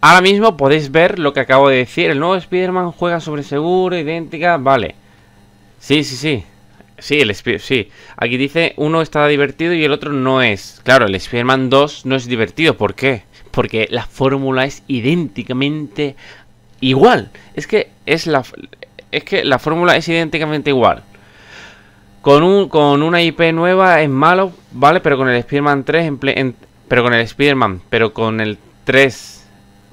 Ahora mismo podéis ver lo que acabo de decir. El nuevo Spider-Man juega sobre seguro, idéntica. Vale. Sí, sí, sí. Sí, el Spider, sí. Aquí dice uno está divertido y el otro no es. Claro, el Spider-Man 2 no es divertido. ¿Por qué? Porque la fórmula es idénticamente igual. Es que es la es que la fórmula es idénticamente igual. Con, un, con una IP nueva es malo, ¿vale? Pero con el Spider-Man 3 pero con el Spider-Man, pero con el 3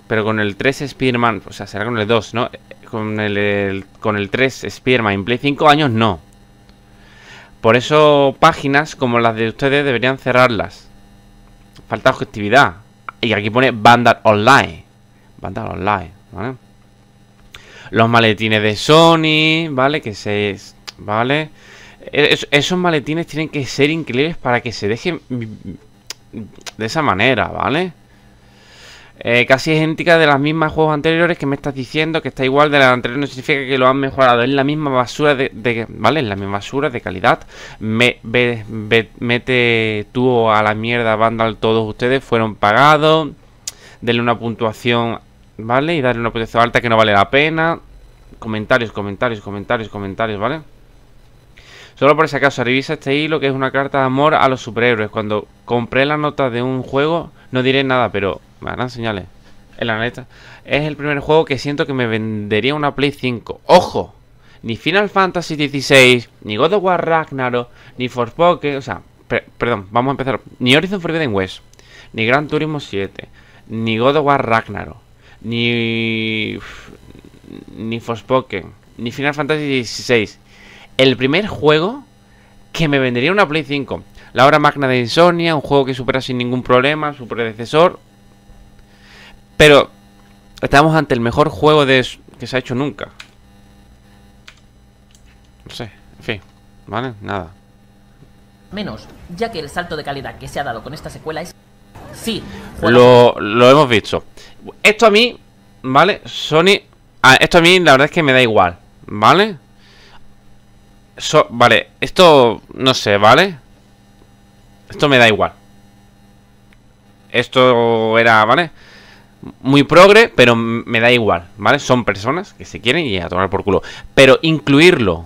pero con el 3 Spearman, o sea, será con el 2, ¿no? Con el, con el 3 Spearman en Play 5 años no. Por eso páginas como las de ustedes deberían cerrarlas. Falta objetividad. Y aquí pone Bandar Online. Bandar Online, ¿vale? Los maletines de Sony, ¿vale? Que se... ¿Vale? E, esos maletines tienen que ser increíbles para que se dejen de esa manera, ¿vale? Eh, casi es idéntica de las mismas juegos anteriores que me estás diciendo que está igual de la anterior no significa que lo han mejorado es la misma basura de, vale es la misma basura de calidad me, mete tú a la mierda Vandal todos ustedes fueron pagados denle una puntuación vale y darle una puntuación alta que no vale la pena comentarios comentarios comentarios comentarios vale Solo por si acaso, revisa este hilo que es una carta de amor a los superhéroes. Cuando compré la nota de un juego, no diré nada, pero me harán señales. En la neta. Es el primer juego que siento que me vendería una Play 5. ¡Ojo! Ni Final Fantasy XVI, ni God of War Ragnarok, ni Forspoken. O sea, perdón, vamos a empezar. Ni Horizon Forbidden West, ni Gran Turismo 7, ni God of War Ragnarok, ni. ni ni Forspoken, ni Final Fantasy XVI. El primer juego que me vendería una Play 5. La Hora magna de Insomnia, un juego que supera sin ningún problema su predecesor, pero estamos ante el mejor juego de que se ha hecho nunca. No sé, en fin, ¿vale? Nada. Menos, ya que el salto de calidad que se ha dado con esta secuela es... Sí. Lo, hemos visto. Esto a mí, ¿vale? Sony... esto a mí la verdad es que me da igual, ¿vale? vale, esto no sé, ¿vale? Esto me da igual. Esto era, ¿vale? muy progre, pero me da igual, ¿vale? Son personas que se quieren y a tomar por culo. Pero incluirlo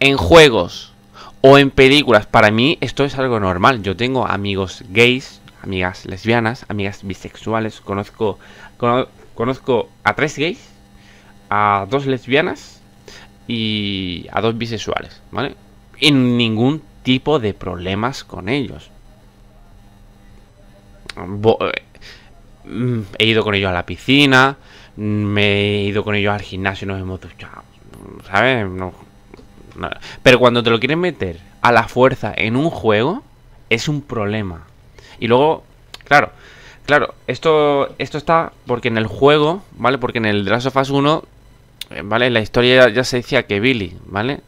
en juegos o en películas, para mí esto es algo normal. Yo tengo amigos gays, amigas lesbianas, amigas bisexuales, conozco, conozco a tres gays, a dos lesbianas y a dos bisexuales, ¿vale? Y ningún tipo de problemas con ellos. Eh, Mm, he ido con ellos a la piscina, mm, me he ido con ellos al gimnasio nos hemos duchado. ¿Sabes? Pero cuando te lo quieren meter a la fuerza en un juego, es un problema. Y luego, claro, claro, esto, esto está porque en el juego, ¿vale? Porque en el The of Us 1, eh, ¿vale? la historia ya se decía que Billy, ¿vale?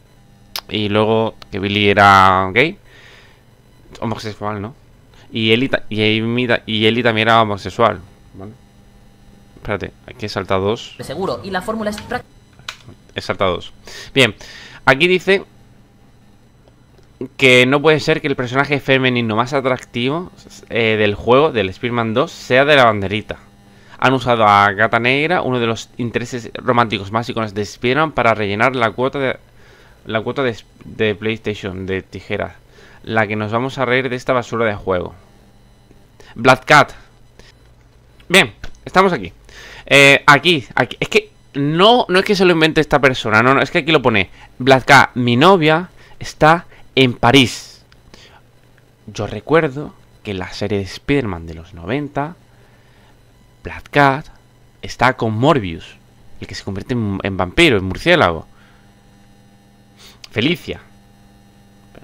Y luego que Billy era gay. Homosexual, ¿no? Y Eli, y, también era homosexual. Espérate, aquí he saltado dos. De seguro, y la fórmula es He saltado dos. Bien, aquí dice que no puede ser que el personaje femenino más atractivo eh, del juego, del Spearman 2, sea de la banderita. Han usado a Gata Negra, uno de los intereses románticos más iconos de Spearman, para rellenar la cuota de la cuota de, de PlayStation de tijeras la que nos vamos a reír de esta basura de juego. Black Cat. Bien, estamos aquí. Eh, aquí, aquí. Es que no, no es que se lo invente esta persona, no, no, es que aquí lo pone. Black Cat, mi novia está en París. Yo recuerdo que en la serie de Spider-Man de los 90, Black Cat está con Morbius, el que se convierte en vampiro, en murciélago. Felicia,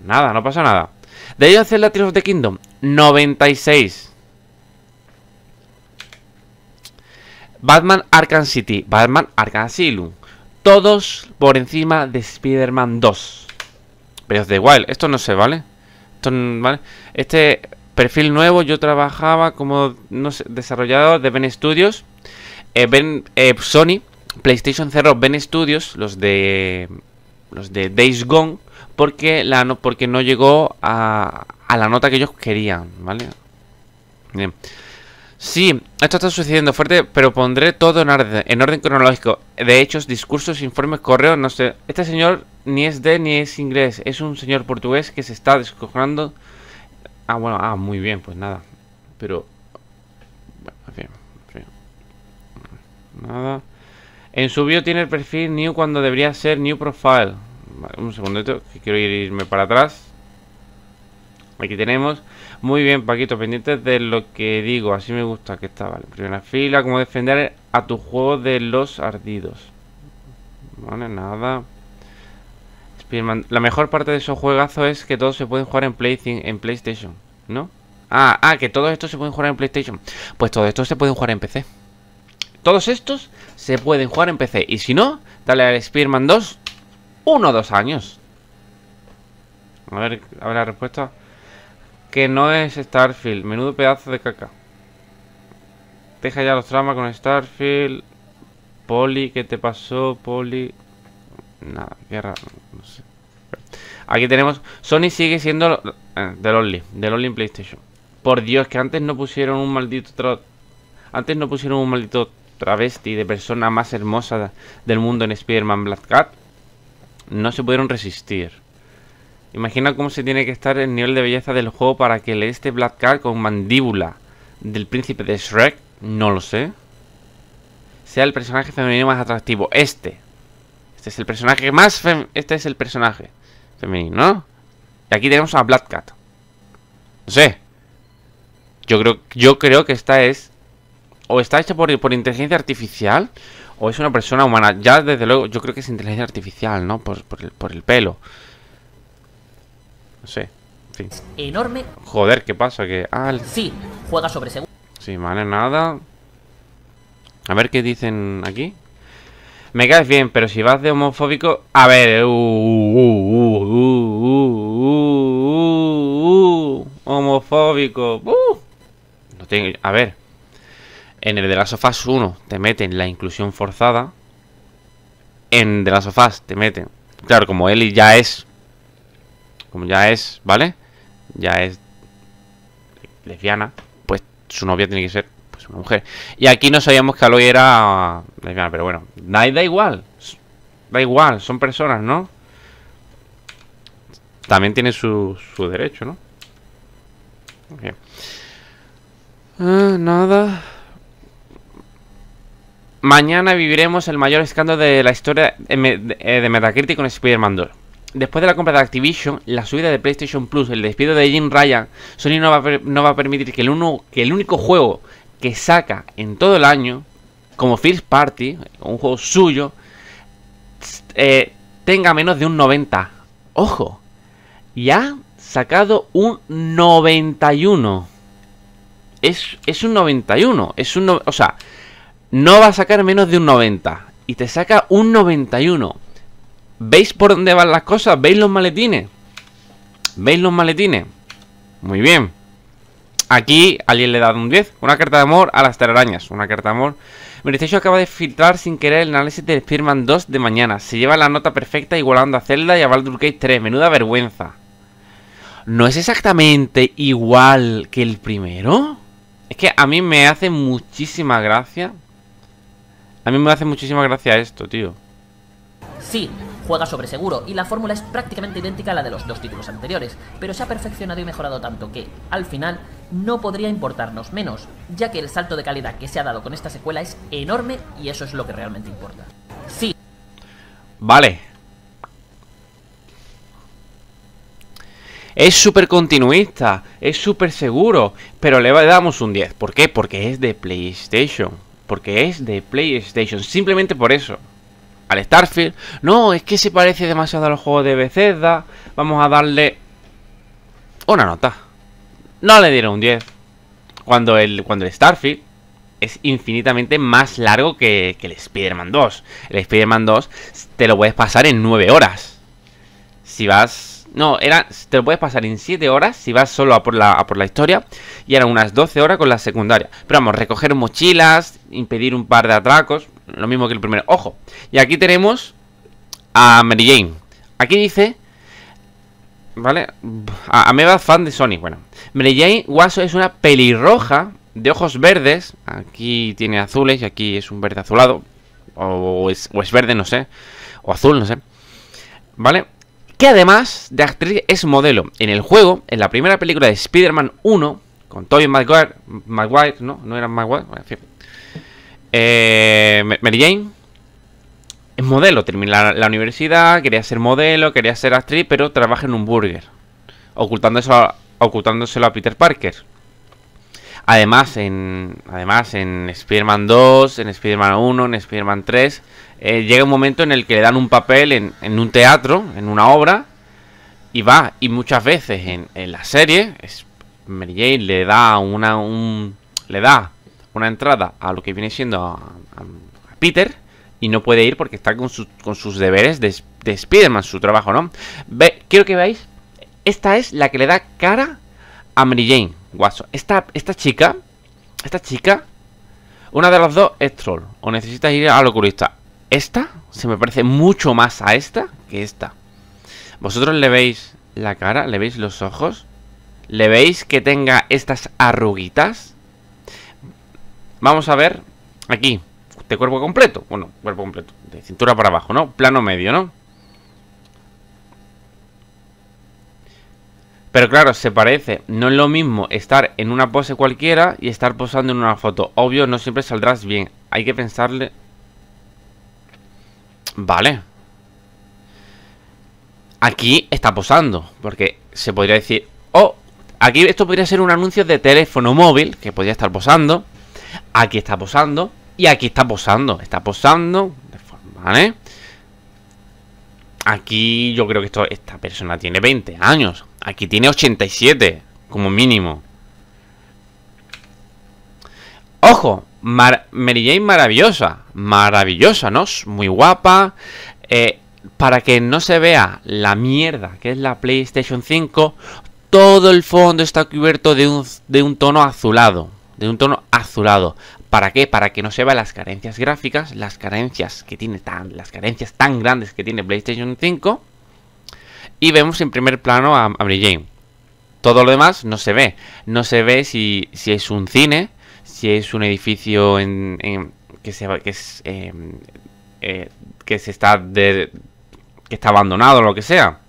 Nada, no pasa nada. De hecho hacer la Tears of the Kingdom, 96. Batman Arkham City, Batman Arkham Asylum. Todos por encima de Spider-Man 2. Pero es de igual esto no sé, ¿vale? Este perfil nuevo yo trabajaba como no desarrollador de Ben Studios. Eh, ben, eh, Sony, PlayStation 0 Ben Studios, los de los de Days Gone porque, la no, porque no llegó a, a la nota que ellos querían, ¿vale? Bien. Sí, esto está sucediendo fuerte, pero pondré todo en orden, en orden cronológico. De hechos, discursos, informes, correos, no sé. Este señor ni es de ni es inglés, es un señor portugués que se está descojonando. Ah, bueno, ah, muy bien, pues nada. Pero... Bueno, en Nada. En su bio tiene el perfil new cuando debería ser new profile un segundito, que quiero irme para atrás. Aquí tenemos. Muy bien, Paquito, pendientes de lo que digo. Así me gusta que está, vale. Primera fila, cómo defender a tu juego de los ardidos. Vale, nada. La mejor parte de esos juegazos es que todos se pueden jugar en, en PlayStation, ¿no? Ah, ah, que todos estos se pueden jugar en PlayStation. Pues todos estos se pueden jugar en PC. Todos estos se pueden jugar en PC. Y si no, dale al Spearman 2 uno o dos años. A ver, a la respuesta. Que no es Starfield. Menudo pedazo de caca. Deja ya los tramas con Starfield. Poli, ¿qué te pasó, Poli? Nada, guerra, no Aquí tenemos... Sony sigue siendo The eh, del Only, del Only PlayStation. Por Dios, que antes no pusieron un maldito... Antes no pusieron un maldito travesti de persona más hermosa del mundo en Spider-Man Black Cat no se pudieron resistir. Imagina cómo se tiene que estar el nivel de belleza del juego para que le este Black Cat con mandíbula del príncipe de Shrek, no lo sé, sea el personaje femenino más atractivo. Este. Este es el personaje más Este es el personaje femenino, ¿no? Y aquí tenemos a Black Cat. No sé. Yo creo, yo creo que esta es... O está hecha por, por inteligencia artificial o es una persona humana. Ya desde luego, yo creo que es inteligencia artificial, ¿no? Por, el, pelo. No sé. En fin. Enorme. Joder, ¿qué pasa? Que. Ah, Sí, juega sobre seguro. Sí, vale, nada. A ver qué dicen aquí. Me caes bien, pero si vas de homofóbico. A ver. homofóbico. No tengo. A ver. En el de las sofás 1 te meten la inclusión forzada. En de las sofás te meten. Claro, como él ya es. Como ya es, ¿vale? Ya es lesbiana. Pues su novia tiene que ser pues, una mujer. Y aquí no sabíamos que Aloy era lesbiana, pero bueno. Da, da igual. Da igual, son personas, ¿no? También tiene su, su derecho, ¿no? Ah, nada. Mañana viviremos el mayor escándalo de la historia de eh, Metacritic con Spider-Man 2. Después de la compra de Activision, la subida de PlayStation Plus, el despido de Jim Ryan, Sony no va, a permitir que el, uno, que el único juego que saca en todo el año, como First Party, un juego suyo, eh, tenga menos de un 90. ¡Ojo! ya ha sacado un 91. Es, es un 91. Es un o sea, no va a sacar menos de un 90. Y te saca un 91. ¿Veis por dónde van las cosas? ¿Veis los maletines? ¿Veis los maletines? Muy bien. Aquí alguien le dado un 10. Una carta de amor a las telarañas. Una carta de amor. Mericecho este acaba de filtrar sin querer el análisis de firman 2 de mañana. Se lleva la nota perfecta igualando a Zelda y a Baldur Gate 3. Menuda vergüenza. ¿No es exactamente igual que el primero? Es que a mí me hace muchísima gracia a mí me hace muchísima gracia esto, tío. Sí, juega sobre seguro y la fórmula es prácticamente idéntica a la de los dos títulos anteriores, pero se ha perfeccionado y mejorado tanto que, al final, no podría importarnos menos, ya que el salto de calidad que se ha dado con esta secuela es enorme y eso es lo que realmente importa. Sí. Vale. Es súper continuista, es súper seguro, pero le damos un 10. ¿Por qué? Porque es de PlayStation porque es de PlayStation, simplemente por eso. Al Starfield, no, es que se parece demasiado al juego de Bethesda, vamos a darle una nota. No le dieron un 10. Cuando el, cuando el Starfield es infinitamente más largo que, que el Spider-Man 2. El Spider-Man 2 te lo puedes pasar en 9 horas. Si vas no, era, te lo puedes pasar en 7 horas si vas solo a por, la, historia. Y eran unas 12 horas con la secundaria. Pero vamos, recoger mochilas, impedir un par de atracos. Lo mismo que el primero. Ojo. Y aquí tenemos a Mary Jane. Aquí dice. ¿Vale? A, me fan de Sony. Bueno. Mary Jane Guaso es una pelirroja de ojos verdes. Aquí tiene azules y aquí es un verde azulado. O es, o es verde, no sé. O azul, no sé. ¿Vale? que además de actriz es modelo. En el juego, en la primera película de Spider-Man 1, con toby Maguire, Maguire, ¿no? No era Maguire, eh, Mary Jane es modelo, Termina la, universidad, quería ser modelo, quería ser actriz, pero trabaja en un burger, ocultándoselo a, ocultándoselo a Peter Parker. Además en, además en Spider-Man 2, en Spider-Man 1, en Spider-Man 3, eh, llega un momento en el que le dan un papel en, un teatro, en una obra, y va. Y muchas veces en, la serie, es, Mary Jane le da una, le da una entrada a lo que viene siendo a, Peter, y no puede ir porque está con, sus deberes de, de su trabajo, ¿no? Ve, quiero que veáis, esta es la que le da cara a Mary Jane, guaso Esta, esta chica, esta chica, una de las dos es troll, o necesitas ir al locurista esta se me parece mucho más a esta que esta. Vosotros le veis la cara, le veis los ojos, le veis que tenga estas arruguitas. Vamos a ver aquí, de cuerpo completo. Bueno, cuerpo completo, de cintura para abajo, ¿no? Plano medio, ¿no? Pero claro, se parece. No es lo mismo estar en una pose cualquiera y estar posando en una foto. Obvio, no siempre saldrás bien. Hay que pensarle Vale. Aquí está posando, porque se podría decir... Oh, aquí esto podría ser un anuncio de teléfono móvil, que podría estar posando. Aquí está posando, y aquí está posando. Está posando, de forma, ¿vale? Aquí yo creo que esta persona tiene 20 años. Aquí tiene 87, como mínimo. ¡Ojo! Mary Jane maravillosa, maravillosa, ¿no? Muy guapa. Eh, para que no se vea la mierda que es la PlayStation 5, todo el fondo está cubierto de un, tono azulado. De un tono azulado. ¿Para qué? Para que no se vean las carencias gráficas, las carencias que tiene tan, las carencias tan grandes que tiene PlayStation 5. Y vemos en primer plano a, a Mary Jane. Todo lo demás no se ve. No se ve si, si es un cine, si es un edificio en, que se que es em, eh, que se está que está abandonado o lo que sea.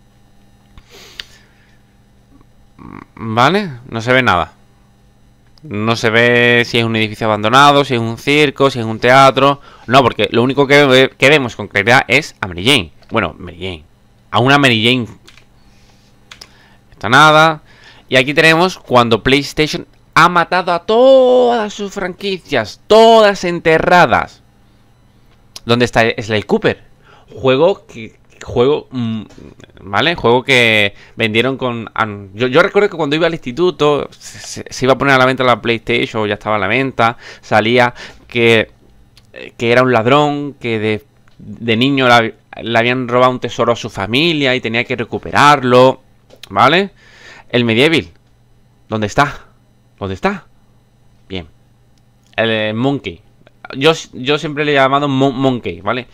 ¿Vale? No se ve nada. No se ve si es un edificio abandonado, si es un circo, si es un teatro. No, porque lo único que, que vemos con claridad es a Mary Jane. Bueno, Mary Jane. A una Mary Jane. Está nada. Y aquí tenemos cuando PlayStation ha matado a todas sus franquicias, todas enterradas. ¿Dónde está Sly Cooper? Juego que. Juego. Mm, ¿Vale? Juego que vendieron con. Yo, recuerdo que cuando iba al instituto se, iba a poner a la venta la PlayStation, O ya estaba a la venta. Salía que. Eh, que era un ladrón, que de, de niño le habían robado un tesoro a su familia y tenía que recuperarlo. ¿Vale? El medieval. ¿Dónde está? ¿Dónde está? Bien. El, eh, Monkey. Yo, yo, siempre le he llamado Monkey, ¿vale?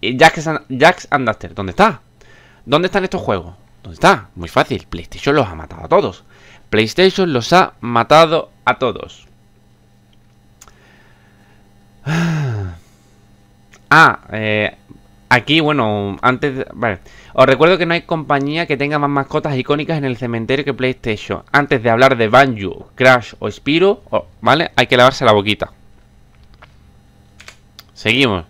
Jacks and Duster, ¿dónde está? ¿Dónde están estos juegos? ¿Dónde está? Muy fácil, PlayStation los ha matado a todos. PlayStation los ha matado a todos. Ah, eh, Aquí, bueno, antes... Vale. Os recuerdo que no hay compañía que tenga más mascotas icónicas en el cementerio que PlayStation. Antes de hablar de Banjo, Crash o Spiro, ¿vale? Hay que lavarse la boquita. Seguimos.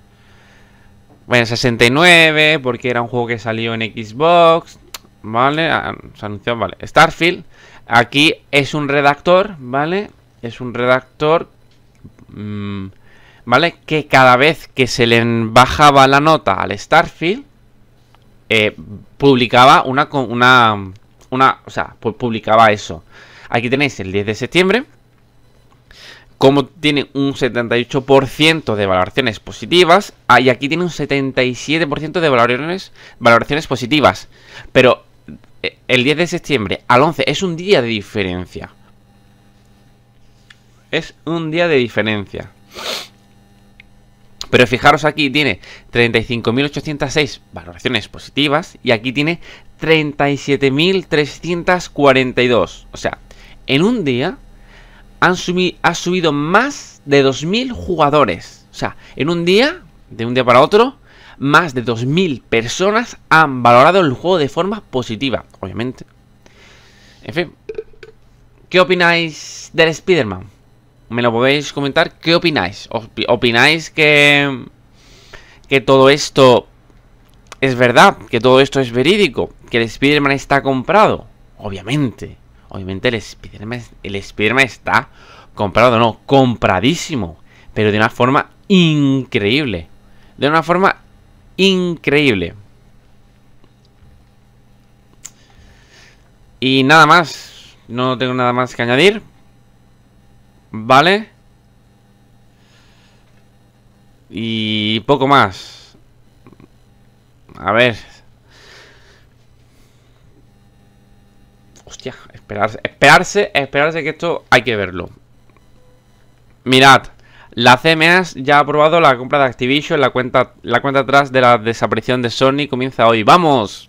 Bueno, 69, porque era un juego que salió en Xbox, ¿vale? Ah, se anunció, vale. Starfield, aquí es un redactor, ¿vale? Es un redactor... Mmm, ¿vale? Que cada vez que se le bajaba la nota al Starfield, eh, publicaba una, una, una, o sea, publicaba eso. Aquí tenéis el 10 de septiembre, como tiene un 78% de valoraciones positivas, ah, y aquí tiene un 77% de valoraciones, valoraciones positivas. Pero eh, el 10 de septiembre al 11 es un día de diferencia. Es un día de diferencia. Pero fijaros aquí tiene 35.806 valoraciones positivas y aquí tiene 37.342. O sea, en un día han ha subido más de 2.000 jugadores. O sea, en un día, de un día para otro, más de 2.000 personas han valorado el juego de forma positiva, obviamente. En fin, ¿qué opináis del Spider-Man? me lo podéis comentar. ¿Qué opináis? ¿Opináis que, que todo esto es verdad? ¿Que todo esto es verídico? ¿Que el Spider-Man está comprado? Obviamente. Obviamente el Spider-Man está comprado, no, compradísimo. Pero de una forma increíble. De una forma increíble. Y nada más. No tengo nada más que añadir. ¿Vale? Y poco más. A ver. Hostia, esperarse, esperarse, esperarse que esto hay que verlo. Mirad, la CMA ya ha aprobado la compra de Activision, la cuenta, la cuenta atrás de la desaparición de Sony comienza hoy. ¡Vamos!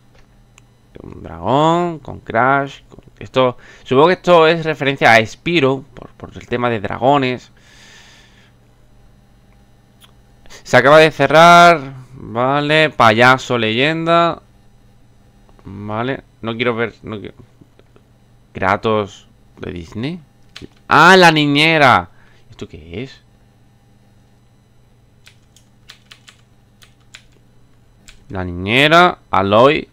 Un dragón, con Crash, con supongo que esto es referencia a Spiro, por, el tema de dragones. Se acaba de cerrar. Vale, payaso, leyenda. Vale, no quiero ver... Gratos de Disney. ¡Ah, la niñera! ¿Esto qué es? La niñera, Aloy,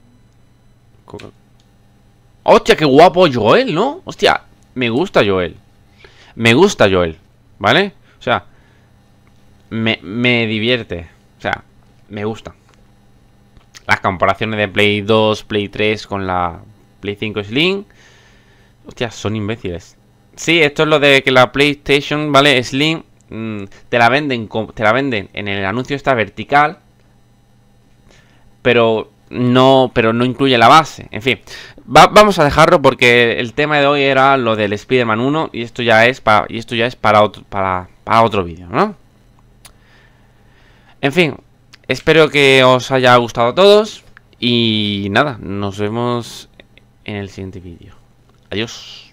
Hostia, qué guapo Joel, ¿no? Hostia, me gusta Joel. Me gusta Joel, ¿vale? O sea, me, divierte. O sea, me gusta. Las comparaciones de Play 2, Play 3 con la Play 5 Slim. Hostia, son imbéciles. Sí, esto es lo de que la PlayStation, ¿vale? Slim mm, te la venden te la venden en el anuncio está vertical, pero no pero no incluye la base. En fin, vamos a dejarlo porque el tema de hoy era lo del Spider-Man 1 y esto ya es para y esto ya es para otro para, para otro vídeo, ¿no? En fin, espero que os haya gustado a todos y nada, nos vemos en el siguiente vídeo. Adiós.